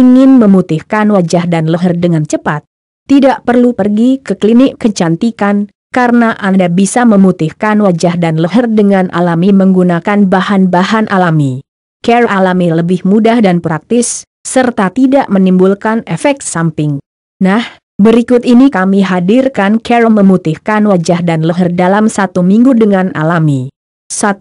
ingin memutihkan wajah dan leher dengan cepat, tidak perlu pergi ke klinik kecantikan, karena Anda bisa memutihkan wajah dan leher dengan alami menggunakan bahan-bahan alami. Care alami lebih mudah dan praktis, serta tidak menimbulkan efek samping. Nah, berikut ini kami hadirkan care memutihkan wajah dan leher dalam satu minggu dengan alami. 1.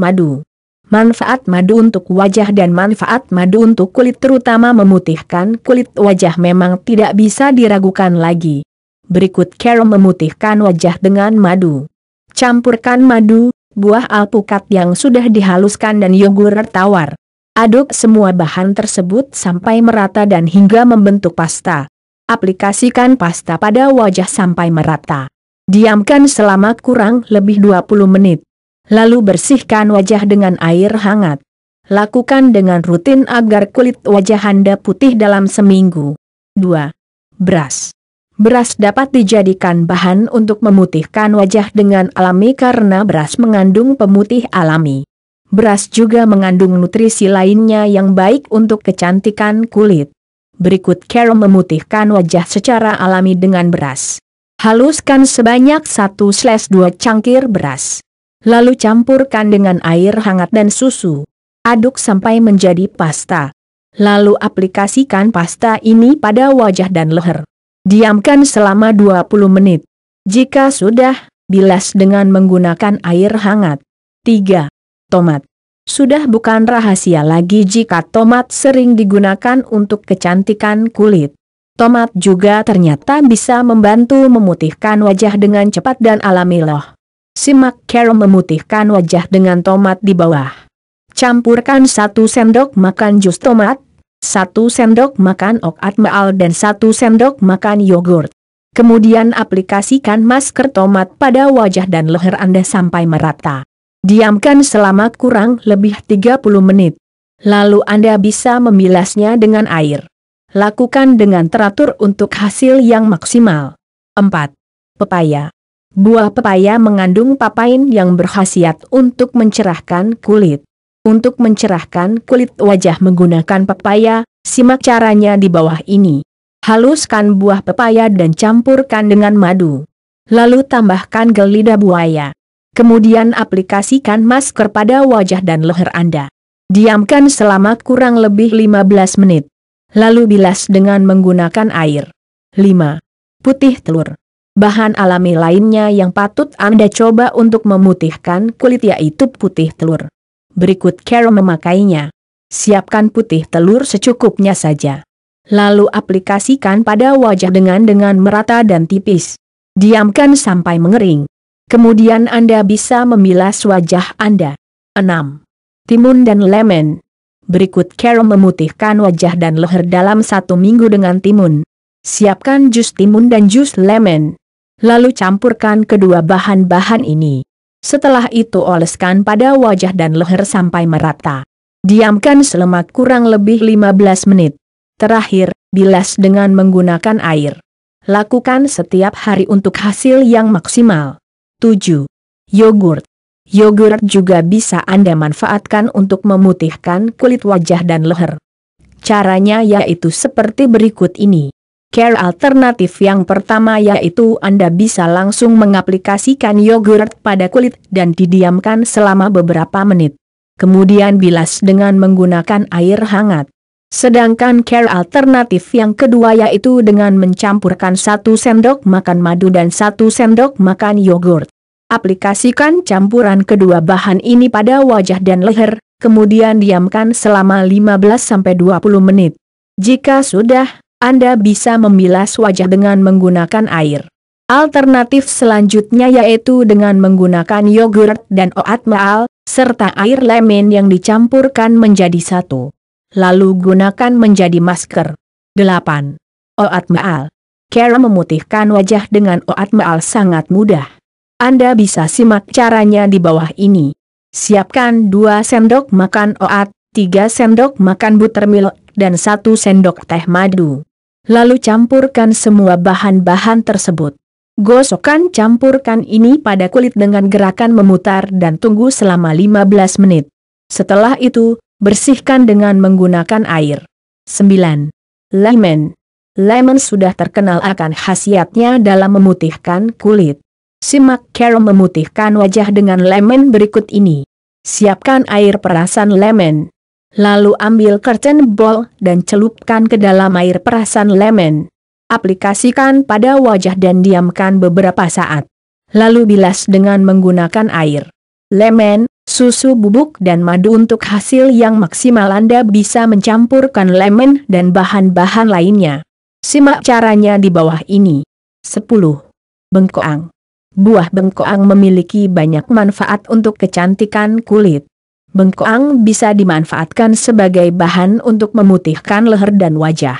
Madu Manfaat madu untuk wajah dan manfaat madu untuk kulit terutama memutihkan kulit wajah memang tidak bisa diragukan lagi. Berikut cara memutihkan wajah dengan madu. Campurkan madu, buah alpukat yang sudah dihaluskan dan yogurt tawar. Aduk semua bahan tersebut sampai merata dan hingga membentuk pasta. Aplikasikan pasta pada wajah sampai merata. Diamkan selama kurang lebih 20 menit. Lalu bersihkan wajah dengan air hangat. Lakukan dengan rutin agar kulit wajah Anda putih dalam seminggu. 2. Beras Beras dapat dijadikan bahan untuk memutihkan wajah dengan alami karena beras mengandung pemutih alami. Beras juga mengandung nutrisi lainnya yang baik untuk kecantikan kulit. Berikut cara memutihkan wajah secara alami dengan beras. Haluskan sebanyak 1-2 cangkir beras. Lalu campurkan dengan air hangat dan susu. Aduk sampai menjadi pasta. Lalu aplikasikan pasta ini pada wajah dan leher. Diamkan selama 20 menit. Jika sudah, bilas dengan menggunakan air hangat. 3. Tomat. Sudah bukan rahasia lagi jika tomat sering digunakan untuk kecantikan kulit. Tomat juga ternyata bisa membantu memutihkan wajah dengan cepat dan alami loh. Simak Carol memutihkan wajah dengan tomat di bawah. Campurkan satu sendok makan jus tomat, satu sendok makan ok atmaal dan satu sendok makan yogurt. Kemudian aplikasikan masker tomat pada wajah dan leher Anda sampai merata. Diamkan selama kurang lebih 30 menit. Lalu Anda bisa memilasnya dengan air. Lakukan dengan teratur untuk hasil yang maksimal. 4. Pepaya Buah pepaya mengandung papain yang berkhasiat untuk mencerahkan kulit. Untuk mencerahkan kulit wajah menggunakan pepaya, simak caranya di bawah ini. Haluskan buah pepaya dan campurkan dengan madu. Lalu tambahkan gelida buaya. Kemudian aplikasikan masker pada wajah dan leher Anda. Diamkan selama kurang lebih 15 menit. Lalu bilas dengan menggunakan air. 5. Putih telur Bahan alami lainnya yang patut Anda coba untuk memutihkan kulit yaitu putih telur. Berikut cara memakainya. Siapkan putih telur secukupnya saja. Lalu aplikasikan pada wajah dengan dengan merata dan tipis. Diamkan sampai mengering. Kemudian Anda bisa membilas wajah Anda. 6. Timun dan lemon. Berikut cara memutihkan wajah dan leher dalam satu minggu dengan timun. Siapkan jus timun dan jus lemon. Lalu campurkan kedua bahan-bahan ini. Setelah itu oleskan pada wajah dan leher sampai merata. Diamkan selama kurang lebih 15 menit. Terakhir, bilas dengan menggunakan air. Lakukan setiap hari untuk hasil yang maksimal. 7. Yogurt Yogurt juga bisa Anda manfaatkan untuk memutihkan kulit wajah dan leher. Caranya yaitu seperti berikut ini care alternatif yang pertama yaitu Anda bisa langsung mengaplikasikan yogurt pada kulit dan didiamkan selama beberapa menit. Kemudian bilas dengan menggunakan air hangat. Sedangkan care alternatif yang kedua yaitu dengan mencampurkan 1 sendok makan madu dan 1 sendok makan yogurt. Aplikasikan campuran kedua bahan ini pada wajah dan leher, kemudian diamkan selama 15-20 menit. Jika sudah, anda bisa membilas wajah dengan menggunakan air. Alternatif selanjutnya yaitu dengan menggunakan yogurt dan oat maal, serta air lemon yang dicampurkan menjadi satu. Lalu gunakan menjadi masker. 8. Oat maal. Cara memutihkan wajah dengan oat maal sangat mudah. Anda bisa simak caranya di bawah ini. Siapkan 2 sendok makan oat, 3 sendok makan buttermilk, dan satu sendok teh madu. Lalu campurkan semua bahan-bahan tersebut. Gosokkan campurkan ini pada kulit dengan gerakan memutar dan tunggu selama 15 menit. Setelah itu, bersihkan dengan menggunakan air. 9. Lemon Lemon sudah terkenal akan khasiatnya dalam memutihkan kulit. Simak Carol memutihkan wajah dengan lemon berikut ini. Siapkan air perasan lemon. Lalu ambil curtain ball dan celupkan ke dalam air perasan lemon. Aplikasikan pada wajah dan diamkan beberapa saat. Lalu bilas dengan menggunakan air, lemon, susu bubuk dan madu untuk hasil yang maksimal Anda bisa mencampurkan lemon dan bahan-bahan lainnya. Simak caranya di bawah ini. 10. Bengkoang Buah bengkoang memiliki banyak manfaat untuk kecantikan kulit bengkoang bisa dimanfaatkan sebagai bahan untuk memutihkan leher dan wajah.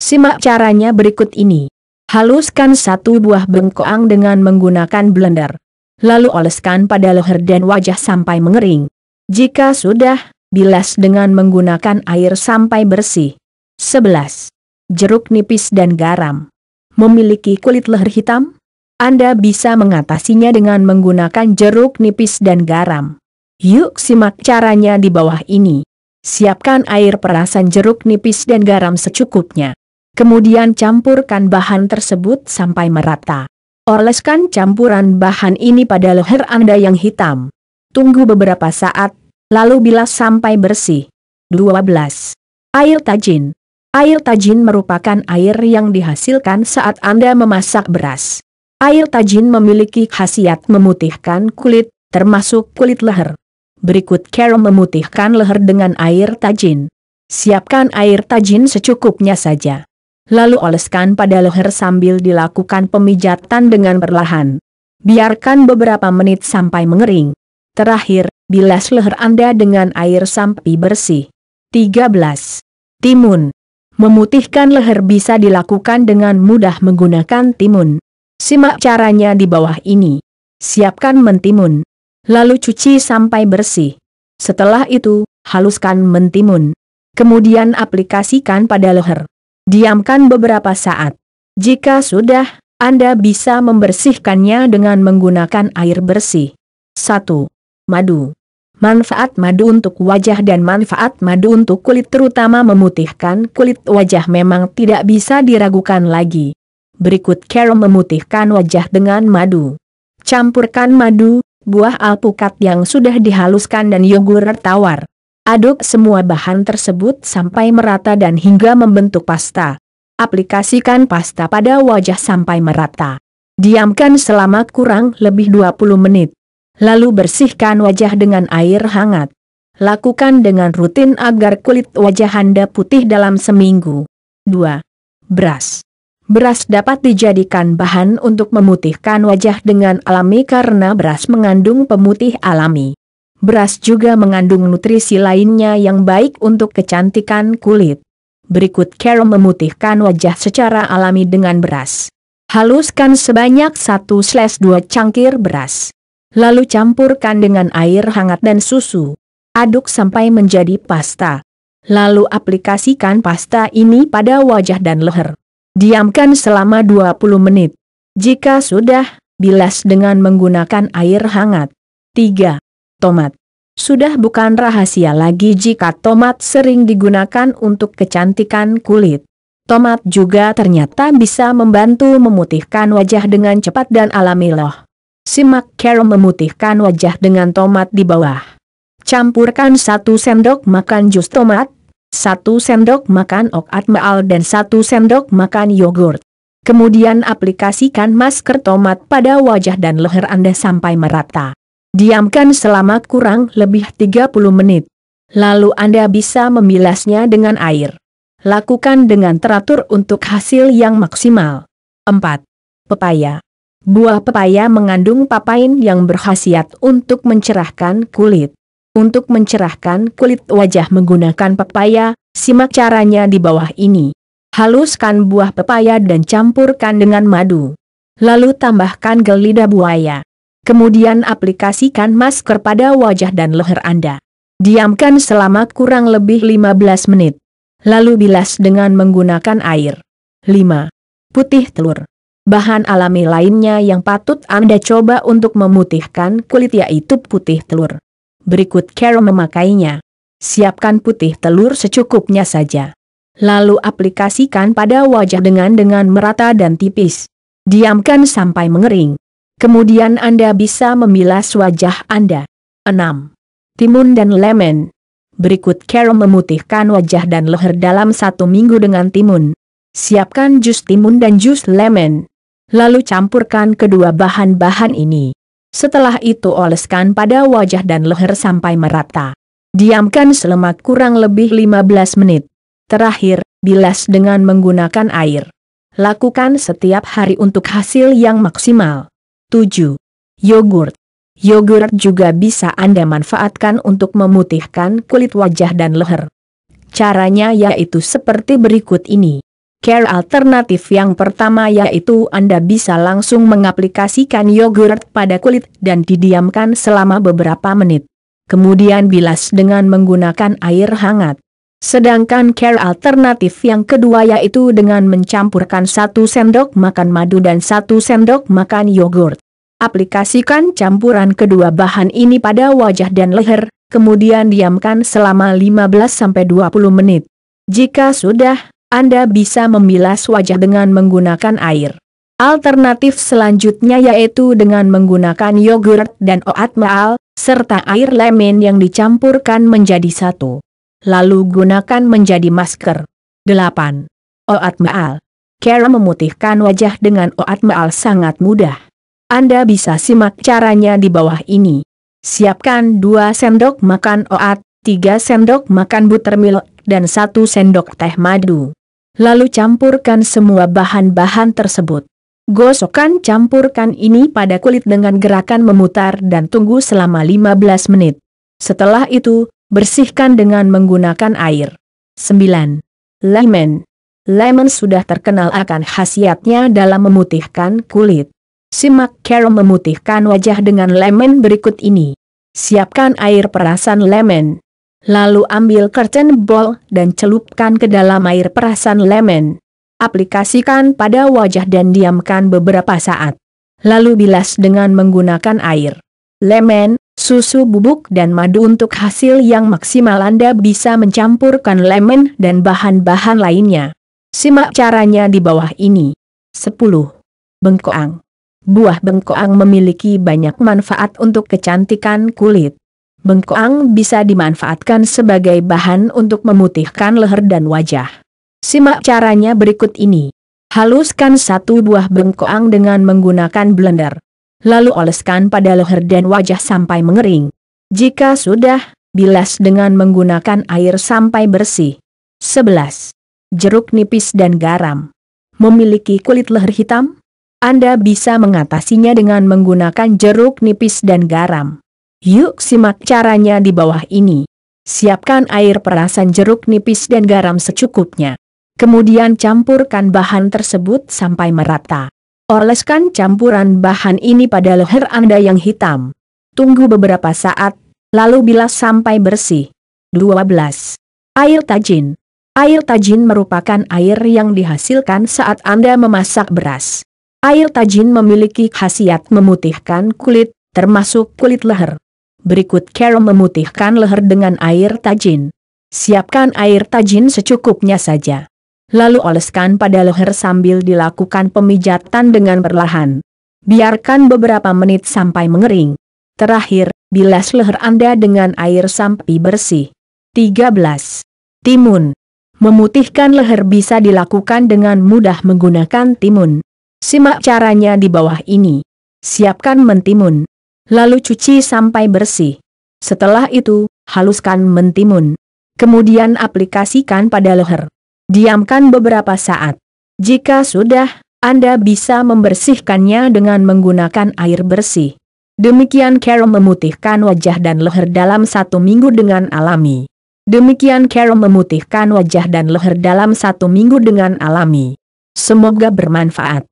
Simak caranya berikut ini. Haluskan satu buah bengkoang dengan menggunakan blender. Lalu oleskan pada leher dan wajah sampai mengering. Jika sudah, bilas dengan menggunakan air sampai bersih. 11. Jeruk nipis dan garam. Memiliki kulit leher hitam? Anda bisa mengatasinya dengan menggunakan jeruk nipis dan garam. Yuk simak caranya di bawah ini. Siapkan air perasan jeruk nipis dan garam secukupnya. Kemudian campurkan bahan tersebut sampai merata. Oleskan campuran bahan ini pada leher Anda yang hitam. Tunggu beberapa saat, lalu bilas sampai bersih. 12. Air tajin Air tajin merupakan air yang dihasilkan saat Anda memasak beras. Air tajin memiliki khasiat memutihkan kulit, termasuk kulit leher berikut Carol memutihkan leher dengan air tajin. Siapkan air tajin secukupnya saja. Lalu oleskan pada leher sambil dilakukan pemijatan dengan perlahan. Biarkan beberapa menit sampai mengering. Terakhir, bilas leher Anda dengan air sampai bersih. 13. Timun Memutihkan leher bisa dilakukan dengan mudah menggunakan timun. Simak caranya di bawah ini. Siapkan mentimun. Lalu cuci sampai bersih. Setelah itu, haluskan mentimun. Kemudian aplikasikan pada leher. Diamkan beberapa saat. Jika sudah, Anda bisa membersihkannya dengan menggunakan air bersih. 1. Madu Manfaat madu untuk wajah dan manfaat madu untuk kulit terutama memutihkan kulit wajah memang tidak bisa diragukan lagi. Berikut Carol memutihkan wajah dengan madu. Campurkan madu, buah alpukat yang sudah dihaluskan dan yogurt tawar. Aduk semua bahan tersebut sampai merata dan hingga membentuk pasta. Aplikasikan pasta pada wajah sampai merata. Diamkan selama kurang lebih 20 menit. Lalu bersihkan wajah dengan air hangat. Lakukan dengan rutin agar kulit wajah Anda putih dalam seminggu. 2. Beras Beras dapat dijadikan bahan untuk memutihkan wajah dengan alami karena beras mengandung pemutih alami. Beras juga mengandung nutrisi lainnya yang baik untuk kecantikan kulit. Berikut cara memutihkan wajah secara alami dengan beras. Haluskan sebanyak 1-2 cangkir beras. Lalu campurkan dengan air hangat dan susu. Aduk sampai menjadi pasta. Lalu aplikasikan pasta ini pada wajah dan leher. Diamkan selama 20 menit. Jika sudah, bilas dengan menggunakan air hangat. 3. Tomat. Sudah bukan rahasia lagi jika tomat sering digunakan untuk kecantikan kulit. Tomat juga ternyata bisa membantu memutihkan wajah dengan cepat dan alami loh. Simak cara memutihkan wajah dengan tomat di bawah. Campurkan 1 sendok makan jus tomat, satu sendok makan ok atmaal dan satu sendok makan yogurt. Kemudian aplikasikan masker tomat pada wajah dan leher Anda sampai merata. Diamkan selama kurang lebih 30 menit. Lalu Anda bisa membilasnya dengan air. Lakukan dengan teratur untuk hasil yang maksimal. 4. Pepaya Buah pepaya mengandung papain yang berkhasiat untuk mencerahkan kulit. Untuk mencerahkan kulit wajah menggunakan pepaya, simak caranya di bawah ini. Haluskan buah pepaya dan campurkan dengan madu. Lalu tambahkan gelida buaya. Kemudian aplikasikan masker pada wajah dan leher Anda. Diamkan selama kurang lebih 15 menit. Lalu bilas dengan menggunakan air. 5. Putih telur. Bahan alami lainnya yang patut Anda coba untuk memutihkan kulit yaitu putih telur berikut Carol memakainya. Siapkan putih telur secukupnya saja. Lalu aplikasikan pada wajah dengan dengan merata dan tipis. Diamkan sampai mengering. Kemudian Anda bisa membilas wajah Anda. 6. Timun dan lemon. Berikut Carol memutihkan wajah dan leher dalam satu minggu dengan timun. Siapkan jus timun dan jus lemon. Lalu campurkan kedua bahan-bahan ini. Setelah itu oleskan pada wajah dan leher sampai merata. Diamkan selama kurang lebih 15 menit. Terakhir, bilas dengan menggunakan air. Lakukan setiap hari untuk hasil yang maksimal. 7. Yogurt Yogurt juga bisa Anda manfaatkan untuk memutihkan kulit wajah dan leher. Caranya yaitu seperti berikut ini. Care alternatif yang pertama yaitu Anda bisa langsung mengaplikasikan yogurt pada kulit dan didiamkan selama beberapa menit. Kemudian bilas dengan menggunakan air hangat. Sedangkan care alternatif yang kedua yaitu dengan mencampurkan satu sendok makan madu dan satu sendok makan yogurt. Aplikasikan campuran kedua bahan ini pada wajah dan leher, kemudian diamkan selama 15-20 menit. Jika sudah, anda bisa membilas wajah dengan menggunakan air. Alternatif selanjutnya yaitu dengan menggunakan yogurt dan oatmeal, serta air lemon yang dicampurkan menjadi satu. Lalu gunakan menjadi masker. 8. Oatmeal Cara memutihkan wajah dengan oatmeal sangat mudah. Anda bisa simak caranya di bawah ini. Siapkan 2 sendok makan oat, 3 sendok makan buttermilk, dan 1 sendok teh madu. Lalu campurkan semua bahan-bahan tersebut. Gosokkan campurkan ini pada kulit dengan gerakan memutar dan tunggu selama 15 menit. Setelah itu, bersihkan dengan menggunakan air. 9. Lemon Lemon sudah terkenal akan khasiatnya dalam memutihkan kulit. Simak Carol memutihkan wajah dengan lemon berikut ini. Siapkan air perasan lemon. Lalu ambil curtain ball dan celupkan ke dalam air perasan lemon. Aplikasikan pada wajah dan diamkan beberapa saat. Lalu bilas dengan menggunakan air, lemon, susu bubuk dan madu untuk hasil yang maksimal Anda bisa mencampurkan lemon dan bahan-bahan lainnya. Simak caranya di bawah ini. 10. Bengkoang Buah bengkoang memiliki banyak manfaat untuk kecantikan kulit bengkoang bisa dimanfaatkan sebagai bahan untuk memutihkan leher dan wajah. Simak caranya berikut ini. Haluskan satu buah bengkoang dengan menggunakan blender. Lalu oleskan pada leher dan wajah sampai mengering. Jika sudah, bilas dengan menggunakan air sampai bersih. 11. Jeruk nipis dan garam. Memiliki kulit leher hitam? Anda bisa mengatasinya dengan menggunakan jeruk nipis dan garam. Yuk simak caranya di bawah ini. Siapkan air perasan jeruk nipis dan garam secukupnya. Kemudian campurkan bahan tersebut sampai merata. Oleskan campuran bahan ini pada leher Anda yang hitam. Tunggu beberapa saat, lalu bilas sampai bersih. 12. Air tajin Air tajin merupakan air yang dihasilkan saat Anda memasak beras. Air tajin memiliki khasiat memutihkan kulit, termasuk kulit leher. Berikut Carol memutihkan leher dengan air tajin. Siapkan air tajin secukupnya saja. Lalu oleskan pada leher sambil dilakukan pemijatan dengan perlahan. Biarkan beberapa menit sampai mengering. Terakhir, bilas leher Anda dengan air sampai bersih. 13. Timun Memutihkan leher bisa dilakukan dengan mudah menggunakan timun. Simak caranya di bawah ini. Siapkan mentimun. Lalu cuci sampai bersih. Setelah itu, haluskan mentimun. Kemudian aplikasikan pada leher. Diamkan beberapa saat. Jika sudah, Anda bisa membersihkannya dengan menggunakan air bersih. Demikian Carol memutihkan wajah dan leher dalam satu minggu dengan alami. Demikian Carol memutihkan wajah dan leher dalam satu minggu dengan alami. Semoga bermanfaat.